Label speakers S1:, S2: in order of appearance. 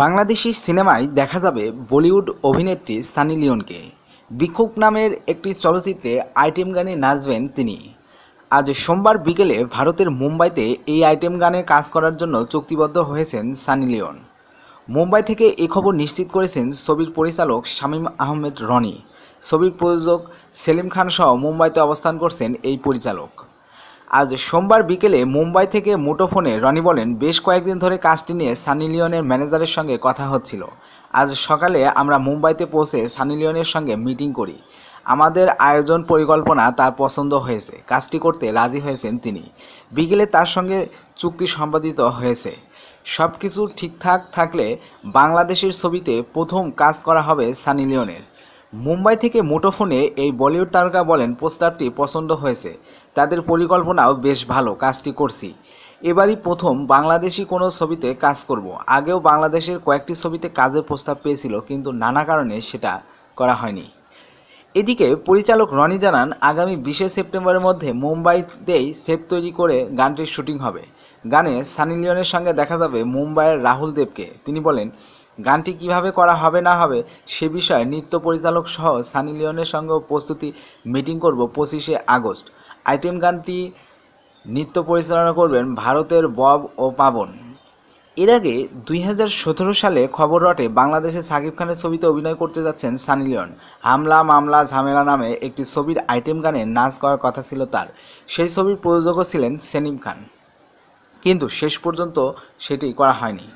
S1: বাংলাদেশি সিনেমায় দেখা যাবে বলিউড অভিনেত্রী সানি লিওনকে বিক্ষোভ নামের একটি চলচ্চিত্রে আইটেম গানে নাচবেন তিনি আজ সোমবার বিকেলে ভারতের মুম্বাইতে এই আইটেম গানে কাজ করার জন্য চুক্তিবদ্ধ হয়েছেন সানি লিওন মুম্বাই থেকে এ খবর নিশ্চিত করেছেন ছবির পরিচালক শামীম আহমেদ রনি ছবির প্রযোজক সেলিম খান সহ মুম্বাইতে অবস্থান করছেন এই পরিচালক আজ সোমবার বিকেলে মুম্বাই থেকে মুঠোফোনে রনি বলেন বেশ কয়েকদিন ধরে কাজটি নিয়ে সানি লিওনের ম্যানেজারের সঙ্গে কথা হচ্ছিল আজ সকালে আমরা মুম্বাইতে পৌঁছে সানি লিওনের সঙ্গে মিটিং করি আমাদের আয়োজন পরিকল্পনা তার পছন্দ হয়েছে কাজটি করতে রাজি হয়েছেন তিনি বিকেলে তার সঙ্গে চুক্তি সম্পাদিত হয়েছে সব কিছু ঠিকঠাক থাকলে বাংলাদেশের ছবিতে প্রথম কাজ করা হবে সানি লিওনের মুম্বাই থেকে মুঠোফোনে এই বলিউড তারকা বলেন প্রস্তাবটি পছন্দ হয়েছে তাদের পরিকল্পনাও বেশ ভালো কাজটি করছি এবারই প্রথম বাংলাদেশি কোনো ছবিতে কাজ করব আগেও বাংলাদেশের কয়েকটি ছবিতে কাজের প্রস্তাব পেয়েছিল কিন্তু নানা কারণে সেটা করা হয়নি এদিকে পরিচালক রনি জানান আগামী বিশে সেপ্টেম্বরের মধ্যে মুম্বাইতেই সেট তৈরি করে গানটির শুটিং হবে গানে সানি লিওনের সঙ্গে দেখা যাবে মুম্বাইয়ের রাহুল দেবকে তিনি বলেন গানটি কিভাবে করা হবে না হবে সে বিষয়ে নৃত্য পরিচালক সহ সানি লিওনের সঙ্গে প্রস্তুতি মিটিং করব পঁচিশে আগস্ট আইটেম গানটি নৃত্য পরিচালনা করবেন ভারতের বব ও পাবন এর আগে দুই সালে খবর রটে বাংলাদেশে সাকিব খানের ছবিতে অভিনয় করতে যাচ্ছেন সানি লিওন হামলা মামলা ঝামেলা নামে একটি ছবির আইটেম গানে নাচ করার কথা ছিল তার সেই ছবির প্রযোজকও ছিলেন সেনিম খান কিন্তু শেষ পর্যন্ত সেটি করা হয়নি